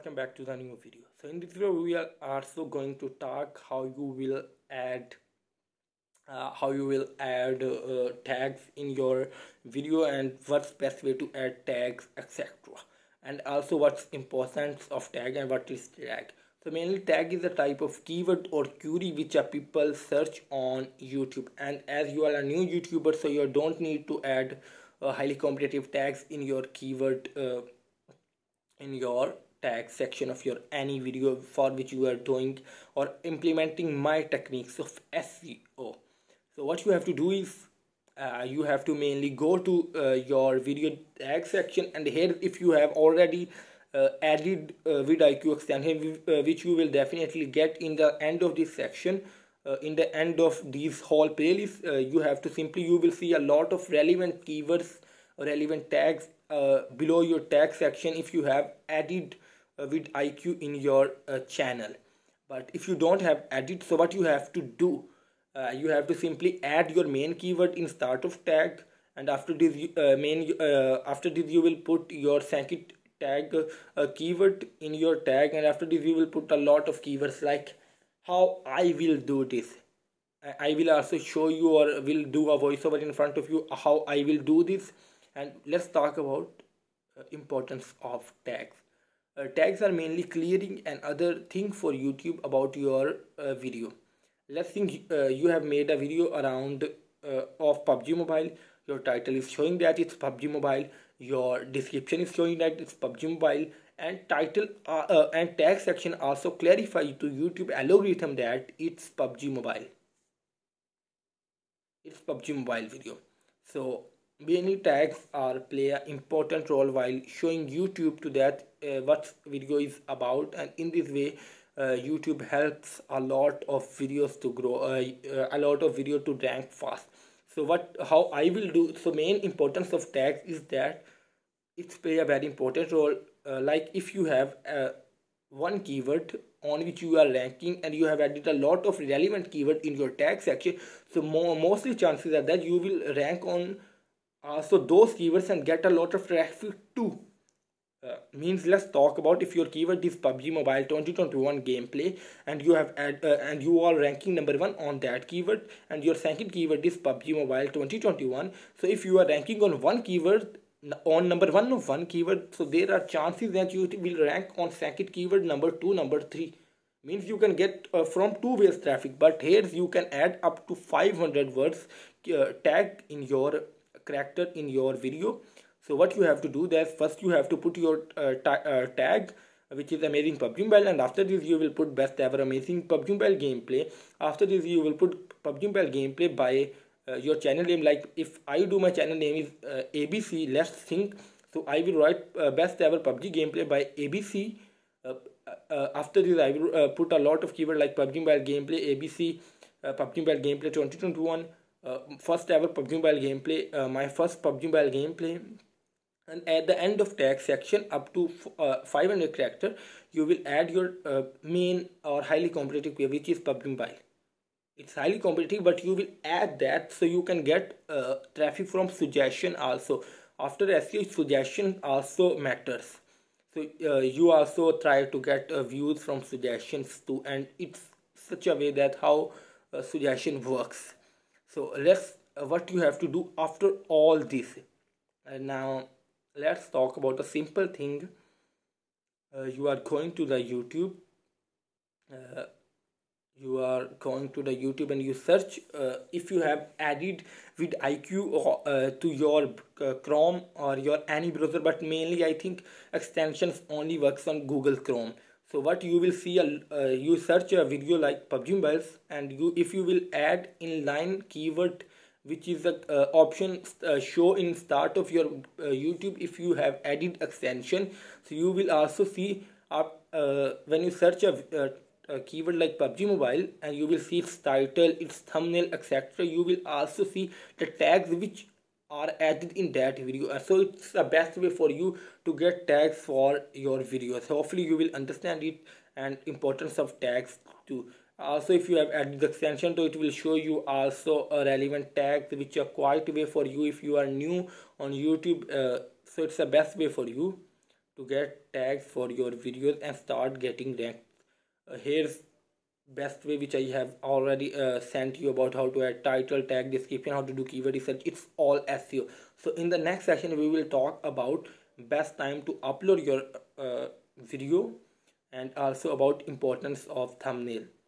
welcome back to the new video so in this video we are also going to talk how you will add uh, how you will add uh, tags in your video and what's best way to add tags etc and also what's importance of tag and what is tag so mainly tag is a type of keyword or query which a people search on youtube and as you are a new youtuber so you don't need to add uh, highly competitive tags in your keyword uh, in your tag section of your any video for which you are doing or implementing my techniques of SEO. So what you have to do is uh, you have to mainly go to uh, your video tag section and here if you have already uh, added uh, with uh, which you will definitely get in the end of this section uh, in the end of these whole playlist uh, you have to simply you will see a lot of relevant keywords relevant tags uh, below your tag section if you have added with IQ in your uh, channel but if you don't have edit so what you have to do uh, you have to simply add your main keyword in start of tag and after this uh, main uh, after this you will put your second tag uh, keyword in your tag and after this you will put a lot of keywords like how i will do this i will also show you or will do a voiceover in front of you how i will do this and let's talk about uh, importance of tags uh, tags are mainly clearing and other thing for YouTube about your uh, video. Let's think uh, you have made a video around uh, of PUBG Mobile. Your title is showing that it's PUBG Mobile. Your description is showing that it's PUBG Mobile. And title uh, uh, and tag section also clarify to YouTube algorithm that it's PUBG Mobile. It's PUBG Mobile video. So many tags are play an important role while showing YouTube to that uh, what video is about and in this way uh, YouTube helps a lot of videos to grow uh, uh a lot of video to rank fast so what how I will do so main importance of tags is that it's play a very important role uh, like if you have uh, one keyword on which you are ranking and you have added a lot of relevant keyword in your tag section so more mostly chances are that you will rank on also those keywords and get a lot of traffic too uh, means let's talk about if your keyword is PUBG Mobile 2021 gameplay and you have ad, uh, and you are ranking number 1 on that keyword and your second keyword is PUBG Mobile 2021 so if you are ranking on one keyword on number 1 of one keyword so there are chances that you will rank on second keyword number 2 number 3 means you can get uh, from two ways traffic but here you can add up to 500 words uh, tag in your character in your video so what you have to do there, first you have to put your uh, ta uh, tag which is amazing PUBG Mobile and after this you will put best ever amazing PUBG Mobile gameplay. After this you will put PUBG Mobile gameplay by uh, your channel name like if I do my channel name is uh, ABC let's think so I will write uh, best ever PUBG gameplay by ABC uh, uh, after this I will uh, put a lot of keyword like PUBG Mobile gameplay ABC PUBG Mobile gameplay 2021 first ever PUBG Mobile gameplay my first PUBG Mobile gameplay and at the end of tag section up to uh, 500 character you will add your uh, main or highly competitive query which is pub mobile it's highly competitive but you will add that so you can get uh, traffic from suggestion also after SEO suggestion also matters so uh, you also try to get uh, views from suggestions too and it's such a way that how uh, suggestion works so let's what you have to do after all this now let's talk about a simple thing uh, you are going to the youtube uh, you are going to the youtube and you search uh, if you have added with iq or, uh, to your uh, chrome or your any browser but mainly i think extensions only works on google chrome so what you will see uh, you search a video like pubg mobiles and you if you will add inline keyword which is the uh, option uh, show in start of your uh, youtube if you have added extension so you will also see up uh, when you search a, uh, a, keyword like pubg mobile and you will see its title its thumbnail etc you will also see the tags which are added in that video so it's the best way for you to get tags for your videos hopefully you will understand it and importance of tags too also if you have added the extension to it will show you also a relevant tags which are quite way for you if you are new on youtube uh, so it's the best way for you to get tags for your videos and start getting ranked uh, here's best way which i have already uh, sent you about how to add title tag description how to do keyword research it's all seo so in the next session we will talk about best time to upload your uh, video and also about importance of thumbnail